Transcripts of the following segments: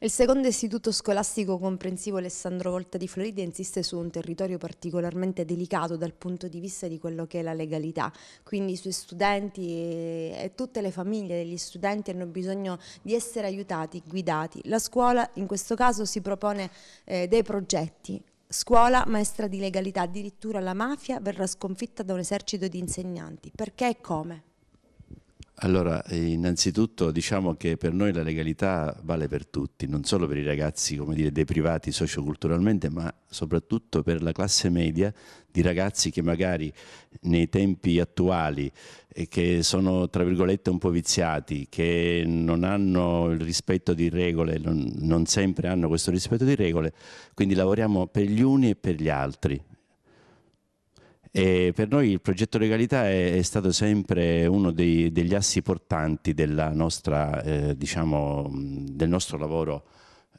Il secondo istituto scolastico comprensivo Alessandro Volta di Florida insiste su un territorio particolarmente delicato dal punto di vista di quello che è la legalità, quindi i suoi studenti e tutte le famiglie degli studenti hanno bisogno di essere aiutati, guidati. La scuola in questo caso si propone eh, dei progetti, Scuola, maestra di legalità, addirittura la mafia verrà sconfitta da un esercito di insegnanti. Perché e come? Allora, innanzitutto diciamo che per noi la legalità vale per tutti, non solo per i ragazzi come dire, deprivati socioculturalmente, ma soprattutto per la classe media di ragazzi che magari nei tempi attuali, eh, che sono tra virgolette un po' viziati, che non hanno il rispetto di regole, non sempre hanno questo rispetto di regole, quindi lavoriamo per gli uni e per gli altri, e per noi il progetto legalità è, è stato sempre uno dei, degli assi portanti della nostra, eh, diciamo, del nostro lavoro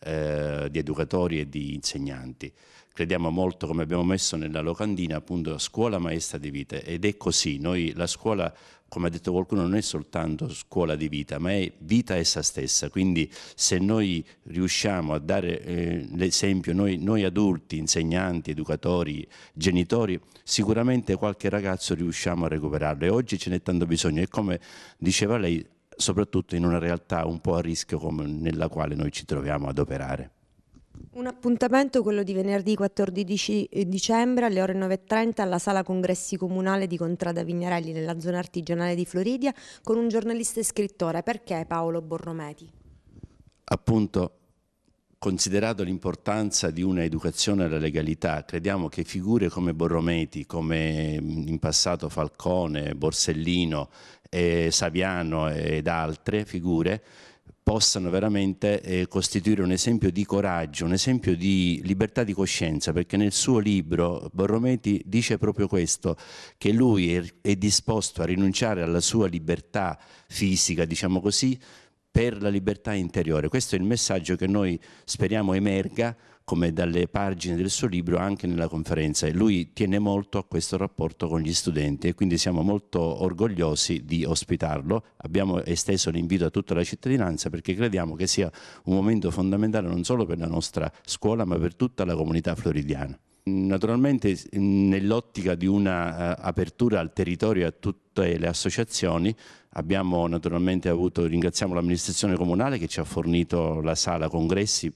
eh, di educatori e di insegnanti. Crediamo molto, come abbiamo messo nella locandina, appunto a scuola maestra di vita ed è così, noi la scuola come ha detto qualcuno, non è soltanto scuola di vita, ma è vita essa stessa. Quindi se noi riusciamo a dare eh, l'esempio, noi, noi, adulti, insegnanti, educatori, genitori, sicuramente qualche ragazzo riusciamo a recuperarlo e oggi ce n'è tanto bisogno. E come diceva lei, soprattutto in una realtà un po' a rischio come nella quale noi ci troviamo ad operare. Un appuntamento quello di venerdì 14 eh, dicembre alle ore 9.30 alla sala congressi comunale di Contrada Vignarelli nella zona artigianale di Floridia con un giornalista e scrittore. Perché Paolo Borrometi? Appunto Considerato l'importanza di un'educazione alla legalità, crediamo che figure come Borrometi, come in passato Falcone, Borsellino, eh, Saviano ed altre figure possano veramente eh, costituire un esempio di coraggio, un esempio di libertà di coscienza, perché nel suo libro Borrometi dice proprio questo, che lui è, è disposto a rinunciare alla sua libertà fisica, diciamo così, per la libertà interiore. Questo è il messaggio che noi speriamo emerga come dalle pagine del suo libro anche nella conferenza e lui tiene molto a questo rapporto con gli studenti e quindi siamo molto orgogliosi di ospitarlo. Abbiamo esteso l'invito a tutta la cittadinanza perché crediamo che sia un momento fondamentale non solo per la nostra scuola ma per tutta la comunità floridiana. Naturalmente nell'ottica di un'apertura eh, al territorio e a tutte le associazioni abbiamo naturalmente avuto, ringraziamo l'amministrazione comunale che ci ha fornito la sala congressi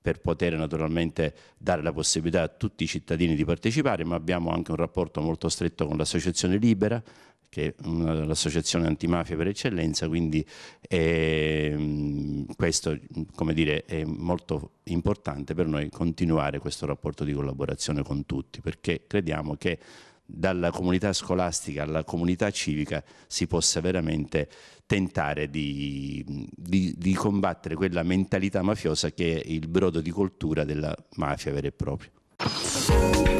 per poter naturalmente dare la possibilità a tutti i cittadini di partecipare, ma abbiamo anche un rapporto molto stretto con l'associazione Libera, che è l'associazione antimafia per eccellenza, quindi eh, questo dire, è molto importante per noi continuare questo rapporto di collaborazione con tutti, perché crediamo che dalla comunità scolastica alla comunità civica si possa veramente tentare di, di, di combattere quella mentalità mafiosa che è il brodo di coltura della mafia vera e propria.